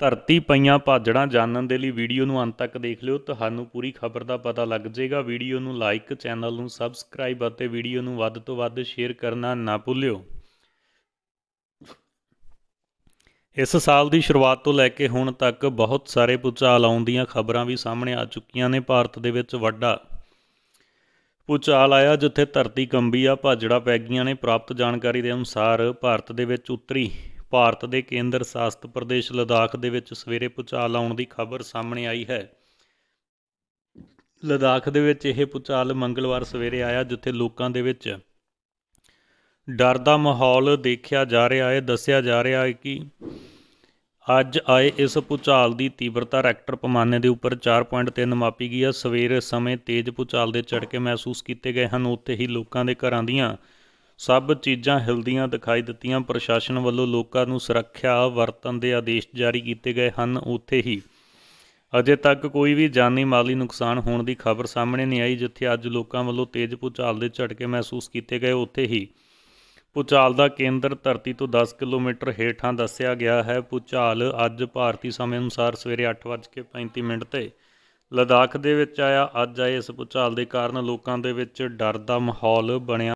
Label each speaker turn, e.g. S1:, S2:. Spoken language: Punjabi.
S1: ਧਰਤੀ ਪਈਆਂ ਭਾਜੜਾਂ ਜਾਣਨ ਦੇ ਲਈ ਵੀਡੀਓ ਨੂੰ ਅੰਤ ਤੱਕ ਦੇਖ ਲਿਓ ਤੁਹਾਨੂੰ ਪੂਰੀ ਖਬਰ ਦਾ ਪਤਾ ਲੱਗ ਜਾਏਗਾ ਵੀਡੀਓ ਨੂੰ ਲਾਈਕ ਚੈਨਲ ਨੂੰ ਸਬਸਕ੍ਰਾਈਬ ਅਤੇ ਵੀਡੀਓ ਨੂੰ ਵੱਧ ਤੋਂ ਵੱਧ ਸ਼ੇਅਰ ਕਰਨਾ ਨਾ ਭੁੱਲਿਓ ਇਸ ਸਾਲ ਦੀ ਸ਼ੁਰੂਆਤ ਤੋਂ ਲੈ ਕੇ ਹੁਣ ਤੱਕ ਬਹੁਤ ਸਾਰੇ ਪੁਚਾਲ ਆਉਣ ਦੀਆਂ ਖਬਰਾਂ ਵੀ ਸਾਹਮਣੇ ਆ ਚੁੱਕੀਆਂ ਨੇ ਭਾਰਤ ਦੇ ਵਿੱਚ ਵੱਡਾ ਪੁਚਾਲ ਆਇਆ ਜਿੱਥੇ ਧਰਤੀ ਕੰਬੀ ਆ ਭਾਜੜਾ ਪੈ ਗਈਆਂ ਨੇ ਪ੍ਰਾਪਤ ਜਾਣਕਾਰੀ ਦੇ ਅਨੁਸਾਰ ਭਾਰਤ ਦੇ ਵਿੱਚ ਉੱਤਰੀ ਭਾਰਤ ਦੇ ਕੇਂਦਰ ਸ਼ਾਸਤ ਪ੍ਰਦੇਸ਼ ਲਦਾਖ ਦੇ ਵਿੱਚ ਸਵੇਰੇ ਪੁਚਾਲ ਆਉਣ ਦੀ ਖਬਰ ਸਾਹਮਣੇ ਆਈ ਹੈ ਲਦਾਖ ਦੇ ਵਿੱਚ ਇਹ ਪੁਚਾਲ ਮੰਗਲਵਾਰ ਸਵੇਰੇ ਆਇਆ ਜਿੱਥੇ ਲੋਕਾਂ ਦੇ ਵਿੱਚ ਡਰ ਦਾ ਮਾਹੌਲ ਦੇਖਿਆ ਜਾ ਰਿਹਾ ਹੈ ਦੱਸਿਆ ਜਾ ਰਿਹਾ ਹੈ ਕਿ ਅੱਜ ਆਏ ਇਸ ਪੁਚਾਲ ਦੀ ਤੀਬਰਤਾ ਰੈਕਟਰ ਪਮਾਨੇ ਦੇ ਉੱਪਰ 4.3 ਮਾਪੀ ਗਈ ਹੈ ਸਵੇਰ ਸਮੇਂ ਤੇਜ਼ ਪੁਚਾਲ ਦੇ ਝਟਕੇ ਮਹਿਸੂਸ ਕੀਤੇ ਗਏ ਹਨ ਉੱਥੇ ਹੀ ਲੋਕਾਂ ਦੇ ਘਰਾਂ ਦੀਆਂ ਸਭ ਚੀਜ਼ਾਂ ਹਿਲਦੀਆਂ ਦਿਖਾਈ ਦਿੱਤੀਆਂ ਪ੍ਰਸ਼ਾਸਨ ਵੱਲੋਂ ਲੋਕਾਂ ਨੂੰ ਸੁਰੱਖਿਆ ਵਰਤਨ ਦੇ ਆਦੇਸ਼ ਜਾਰੀ ਕੀਤੇ ਗਏ ਹਨ ਉੱਥੇ ਹੀ ਅਜੇ ਤੱਕ ਕੋਈ ਵੀ ਜਾਨੀ ਮਾਲੀ ਨੁਕਸਾਨ ਹੋਣ ਦੀ ਖਬਰ ਸਾਹਮਣੇ ਨਹੀਂ ਆਈ ਜਿੱਥੇ ਅੱਜ ਲੋਕਾਂ ਵੱਲੋਂ ਤੇਜ਼ ਭੂਚਾਲ ਦੇ ਝਟਕੇ ਮਹਿਸੂਸ ਕੀਤੇ ਗਏ ਉੱਥੇ ਹੀ ਭੂਚਾਲ ਦਾ ਕੇਂਦਰ ਧਰਤੀ ਤੋਂ 10 ਕਿਲੋਮੀਟਰ ਹੇਠਾਂ ਦੱਸਿਆ ਗਿਆ ਹੈ ਭੂਚਾਲ ਅੱਜ ਭਾਰਤੀ ਸਮੇਂ ਅਨੁਸਾਰ ਸਵੇਰੇ 8:35 ਮਿੰਟ ਤੇ ਲਦਾਖ ਦੇ ਵਿੱਚ ਆਇਆ ਅੱਜ ਆਏ ਇਸ ਭੂਚਾਲ ਦੇ ਕਾਰਨ ਲੋਕਾਂ ਦੇ ਵਿੱਚ ਡਰ ਦਾ ਮਾਹੌਲ ਬਣਿਆ